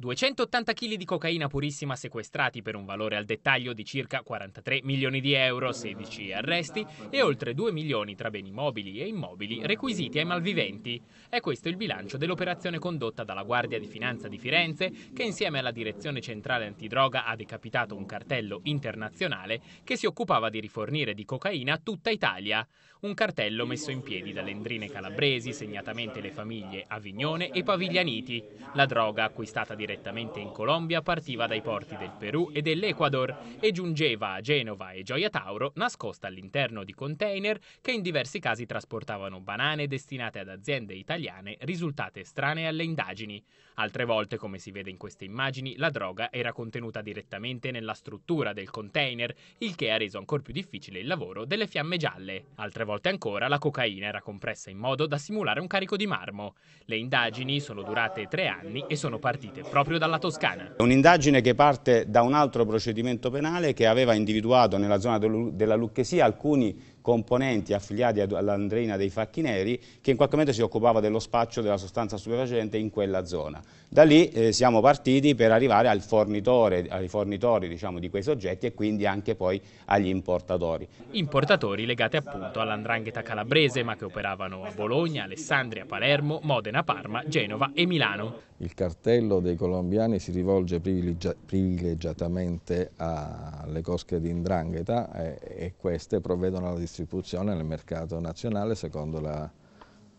280 kg di cocaina purissima sequestrati per un valore al dettaglio di circa 43 milioni di euro, 16 arresti e oltre 2 milioni tra beni mobili e immobili requisiti ai malviventi. È questo il bilancio dell'operazione condotta dalla Guardia di Finanza di Firenze che insieme alla Direzione Centrale Antidroga ha decapitato un cartello internazionale che si occupava di rifornire di cocaina a tutta Italia. Un cartello messo in piedi da lendrine calabresi, segnatamente le famiglie Avignone e Paviglianiti. La droga acquistata di direttamente in Colombia partiva dai porti del Perù e dell'Ecuador e giungeva a Genova e Gioia Tauro nascosta all'interno di container che in diversi casi trasportavano banane destinate ad aziende italiane risultate strane alle indagini. Altre volte, come si vede in queste immagini, la droga era contenuta direttamente nella struttura del container, il che ha reso ancora più difficile il lavoro delle fiamme gialle. Altre volte ancora la cocaina era compressa in modo da simulare un carico di marmo. Le indagini sono durate tre anni e sono partite proprio proprio dalla Toscana. Un'indagine che parte da un altro procedimento penale che aveva individuato nella zona della Lucchesia alcuni componenti affiliati all'Andrina dei Facchi Neri che in qualche momento si occupava dello spaccio della sostanza stupefacente in quella zona. Da lì eh, siamo partiti per arrivare al fornitore, ai fornitori diciamo, di quei soggetti e quindi anche poi agli importatori. Importatori legati appunto all'andrangheta calabrese ma che operavano a Bologna, Alessandria, Palermo, Modena, Parma, Genova e Milano. Il cartello dei colombiani si rivolge privilegia privilegiatamente alle cosche di indrangheta e, eh, e queste provvedono alla distribuzione distribuzione nel mercato nazionale secondo la,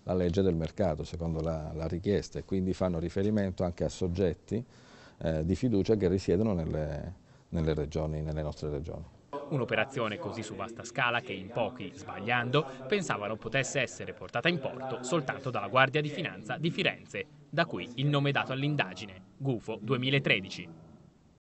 la legge del mercato, secondo la, la, richiesta e quindi fanno riferimento anche a soggetti eh, di fiducia che risiedono nelle, nelle, regioni, nelle nostre regioni. Un'operazione così su vasta scala che in pochi, sbagliando, pensavano potesse essere portata in porto soltanto dalla Guardia di Finanza di Firenze, da qui il nome dato all'indagine, Gufo 2013.